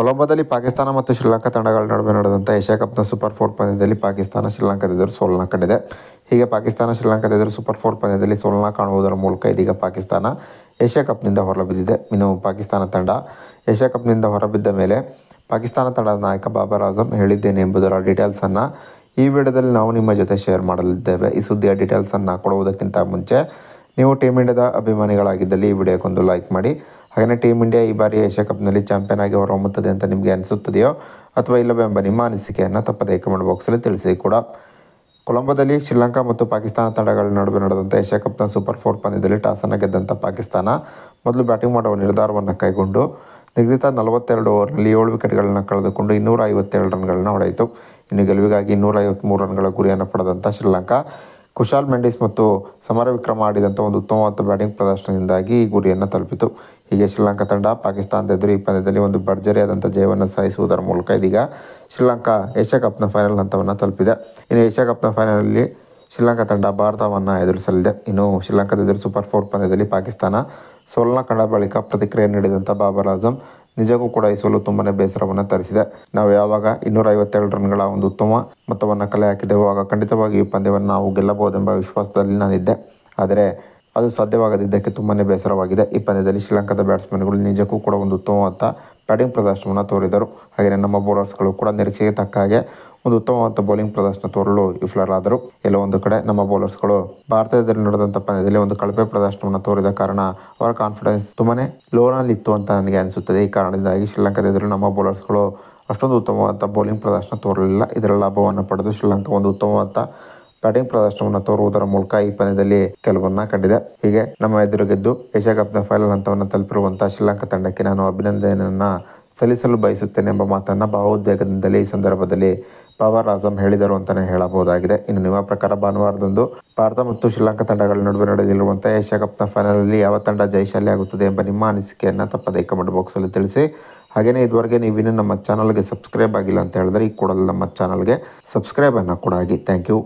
ಕೊಲಂಬೋದಲ್ಲಿ ಪಾಕಿಸ್ತಾನ ಮತ್ತು ಶ್ರೀಲಂಕಾ ತಂಡಗಳ ನಡುವೆ ನಡೆದಂಥ ಏಷ್ಯಾ ಕಪ್ನ ಸೂಪರ್ ಫೋರ್ ಪಂದ್ಯದಲ್ಲಿ ಪಾಕಿಸ್ತಾನ ಶ್ರೀಲಂಕಾದ ಎದುರು ಸೋಲನ್ನ ಕಂಡಿದೆ ಹೀಗೆ ಪಾಕಿಸ್ತಾನ ಶ್ರೀಲಂಕಾದ ಎದುರು ಸೂಪರ್ ಫೋರ್ ಪಂದ್ಯದಲ್ಲಿ ಸೋಲನ್ನ ಕಾಣುವುದರ ಮೂಲಕ ಇದೀಗ ಪಾಕಿಸ್ತಾನ ಏಷ್ಯಾ ಕಪ್ನಿಂದ ಹೊರಬಿದ್ದಿದೆ ಇನ್ನು ಪಾಕಿಸ್ತಾನ ತಂಡ ಏಷ್ಯಾ ಕಪ್ನಿಂದ ಹೊರಬಿದ್ದ ಮೇಲೆ ಪಾಕಿಸ್ತಾನ ತಂಡದ ನಾಯಕ ಬಾಬರ್ ಆಜಮ್ ಹೇಳಿದ್ದೇನೆ ಎಂಬುದರ ಡೀಟೇಲ್ಸನ್ನು ಈ ವಿಡಿಯೋದಲ್ಲಿ ನಾವು ನಿಮ್ಮ ಜೊತೆ ಶೇರ್ ಮಾಡಲಿದ್ದೇವೆ ಈ ಸುದ್ದಿಯ ಡೀಟೇಲ್ಸನ್ನು ಕೊಡುವುದಕ್ಕಿಂತ ಮುಂಚೆ ನೀವು ಟೀಮ್ ಇಂಡಿಯಾದ ಅಭಿಮಾನಿಗಳಾಗಿದ್ದಲ್ಲಿ ಈ ವಿಡಿಯೋಕ್ಕೊಂದು ಲೈಕ್ ಮಾಡಿ ಹಾಗೆಯೇ ಟೀಮ್ ಇಂಡಿಯಾ ಈ ಬಾರಿ ಏಷ್ಯಾ ಕಪ್ನಲ್ಲಿ ಚಾಂಪಿಯನ್ ಆಗಿ ಹೊರಹೊಮ್ಮುತ್ತದೆ ಅಂತ ನಿಮಗೆ ಅನಿಸುತ್ತದೆಯೋ ಅಥವಾ ಇಲ್ಲವೇ ಎಂಬ ನಿಮ್ಮ ಅನಿಸಿಕೆಯನ್ನು ತಪ್ಪದೇ ಕಮೆಂಟ್ ಬಾಕ್ಸಲ್ಲಿ ತಿಳಿಸಿ ಕೂಡ ಕೊಲಂಬೋದಲ್ಲಿ ಶ್ರೀಲಂಕಾ ಮತ್ತು ಪಾಕಿಸ್ತಾನ ತಂಡಗಳ ನಡುವೆ ನಡೆದಂಥ ಏಷ್ಯಾ ಕಪ್ನ ಸೂಪರ್ ಫೋರ್ ಪಂದ್ಯದಲ್ಲಿ ಟಾಸನ್ನು ಗೆದ್ದಂಥ ಪಾಕಿಸ್ತಾನ ಮೊದಲು ಬ್ಯಾಟಿಂಗ್ ಮಾಡುವ ನಿರ್ಧಾರವನ್ನು ಕೈಗೊಂಡು ನಿಗದಿತ ನಲವತ್ತೆರಡು ಓವರ್ನಲ್ಲಿ ಏಳು ವಿಕೆಟ್ಗಳನ್ನು ಕಳೆದುಕೊಂಡು ಇನ್ನೂರ ಐವತ್ತೇಳು ರನ್ಗಳನ್ನು ಹೊಡೆಯಿತು ಇನ್ನು ಗೆಲುವಿಗಾಗಿ ಇನ್ನೂರ ಐವತ್ತ್ಮೂರು ರನ್ಗಳ ಗುರಿಯನ್ನು ಪಡೆದಂಥ ಶ್ರೀಲಂಕಾ ಕುಶಾಲ್ ಮೆಂಡಿಸ್ ಮತ್ತು ಸಮರ ವಿಕ್ರಮ ಆಡಿದಂಥ ಒಂದು ಉತ್ತಮವಾದ ಬ್ಯಾಟಿಂಗ್ ಪ್ರದರ್ಶನದಿಂದಾಗಿ ಈ ಗುರಿಯನ್ನು ತಲುಪಿತು ಹೀಗೆ ಶ್ರೀಲಂಕಾ ತಂಡ ಪಾಕಿಸ್ತಾನದ ಎದುರು ಈ ಪಂದ್ಯದಲ್ಲಿ ಒಂದು ಭರ್ಜರಿಯಾದಂಥ ಜಯವನ್ನು ಸಾಯಿಸುವುದರ ಮೂಲಕ ಇದೀಗ ಶ್ರೀಲಂಕಾ ಏಷ್ಯಾ ಕಪ್ನ ಫೈನಲ್ ಹಂತವನ್ನು ತಲುಪಿದೆ ಇನ್ನು ಏಷ್ಯಾ ಕಪ್ನ ಫೈನಲಲ್ಲಿ ಶ್ರೀಲಂಕಾ ತಂಡ ಭಾರತವನ್ನು ಎದುರಿಸಲಿದೆ ಇನ್ನು ಶ್ರೀಲಂಕಾದ ಎದುರು ಸೂಪರ್ ಫೋರ್ ಪಂದ್ಯದಲ್ಲಿ ಪಾಕಿಸ್ತಾನ ಸೋಲನ ಕಂಡ ಬಳಿಕ ಪ್ರತಿಕ್ರಿಯೆ ನೀಡಿದಂಥ ಬಾಬರ್ ಆಜಂ ನಿಜಕ್ಕೂ ಕೂಡ ಈ ಸೋಲು ತುಂಬನೇ ಬೇಸರವನ್ನು ತರಿಸಿದೆ ನಾವು ಯಾವಾಗ ಇನ್ನೂರ ಐವತ್ತೇಳು ರನ್ಗಳ ಒಂದು ಉತ್ತಮ ಮೊತ್ತವನ್ನು ಕಲೆ ಹಾಕಿದೆವು ಆಗ ಖಂಡಿತವಾಗಿ ಈ ಪಂದ್ಯವನ್ನು ನಾವು ಗೆಲ್ಲಬಹುದೆಂಬ ವಿಶ್ವಾಸದಲ್ಲಿ ನಾನಿದ್ದೆ ಆದರೆ ಅದು ಸಾಧ್ಯವಾಗದಿದ್ದಕ್ಕೆ ತುಂಬನೇ ಬೇಸರವಾಗಿದೆ ಈ ಪಂದ್ಯದಲ್ಲಿ ಶ್ರೀಲಂಕಾದ ಬ್ಯಾಟ್ಸ್ಮನ್ಗಳು ನಿಜಕ್ಕೂ ಕೂಡ ಒಂದು ಉತ್ತಮವಾದ ಬ್ಯಾಟಿಂಗ್ ಪ್ರದರ್ಶನವನ್ನು ತೋರಿದರು ಹಾಗೆಯೇ ನಮ್ಮ ಬೌಲರ್ಸ್ಗಳು ಕೂಡ ನಿರೀಕ್ಷೆಗೆ ತಕ್ಕ ಹಾಗೆ ಒಂದು ಉತ್ತಮವಾದ ಬೌಲಿಂಗ್ ಪ್ರದರ್ಶನ ತೋರಲು ವಿಫಲರಾದರು ಎಲ್ಲ ಒಂದು ಕಡೆ ನಮ್ಮ ಬೌಲರ್ಸ್ಗಳು ಭಾರತದಲ್ಲಿ ನಡೆದಂಥ ಪಂದ್ಯದಲ್ಲಿ ಒಂದು ಕಳಪೆ ಪ್ರದರ್ಶನವನ್ನು ತೋರಿದ ಕಾರಣ ಅವರ ಕಾನ್ಫಿಡೆನ್ಸ್ ತುಂಬಾನೇ ಲೋನಲ್ಲಿ ಇತ್ತು ಅಂತ ನನಗೆ ಅನಿಸುತ್ತದೆ ಈ ಕಾರಣದಿಂದಾಗಿ ಶ್ರೀಲಂಕಾದ ಎದುರು ನಮ್ಮ ಬೌಲರ್ಸ್ಗಳು ಅಷ್ಟೊಂದು ಉತ್ತಮವಾದ ಬೌಲಿಂಗ್ ಪ್ರದರ್ಶನ ತೋರಲಿಲ್ಲ ಇದರ ಲಾಭವನ್ನು ಪಡೆದು ಶ್ರೀಲಂಕಾ ಒಂದು ಉತ್ತಮವಾದ ಬ್ಯಾಟಿಂಗ್ ಪ್ರದರ್ಶನವನ್ನು ತೋರುವುದರ ಮೂಲಕ ಈ ಪಂದ್ಯದಲ್ಲಿ ಗೆಲುವನ್ನ ಕಂಡಿದೆ ಹೀಗೆ ನಮ್ಮ ಎದುರು ಗೆದ್ದು ಏಷ್ಯಾ ಕಪ್ನ ಫೈನಲ್ ಹಂತವನ್ನು ತಲುಪಿರುವಂತಹ ಶ್ರೀಲಂಕಾ ತಂಡಕ್ಕೆ ನಾನು ಅಭಿನಂದನೆಯನ್ನ ಸಲ್ಲಿಸಲು ಬಯಸುತ್ತೇನೆ ಎಂಬ ಮಾತನ್ನು ಭಾವೋದ್ವೇಗದಿಂದಲೇ ಈ ಸಂದರ್ಭದಲ್ಲಿ ಬಾಬರ್ ಆಜಮ್ ಹೇಳಿದರು ಅಂತಾನೆ ಹೇಳಬಹುದಾಗಿದೆ ಇನ್ನು ನಿಮ್ಮ ಪ್ರಕಾರ ಭಾನುವಾರದಂದು ಭಾರತ ಮತ್ತು ಶ್ರೀಲಂಕಾ ತಂಡಗಳ ನಡುವೆ ನಡೆದಿರುವಂತಹ ಏಷ್ಯಾ ಕಪ್ನ ಅಲ್ಲಿ ಯಾವ ತಂಡ ಜಯಶಾಲಿ ಆಗುತ್ತದೆ ಎಂಬ ನಿಮ್ಮ ಅನಿಸಿಕೆಯನ್ನು ತಪ್ಪದೇ ಕಮೆಂಟ್ ಬಾಕ್ಸಲ್ಲಿ ತಿಳಿಸಿ ಹಾಗೆಯೇ ಇದುವರೆಗೆ ನೀವಿನ್ನೂ ನಮ್ಮ ಚಾನಲ್ಗೆ ಸಬ್ಸ್ಕ್ರೈಬ್ ಆಗಿಲ್ಲ ಅಂತ ಹೇಳಿದ್ರೆ ಈ ಕೂಡಲೇ ನಮ್ಮ ಚಾನಲ್ಗೆ ಅನ್ನು ಕೂಡ ಆಗಿ ಥ್ಯಾಂಕ್ ಯು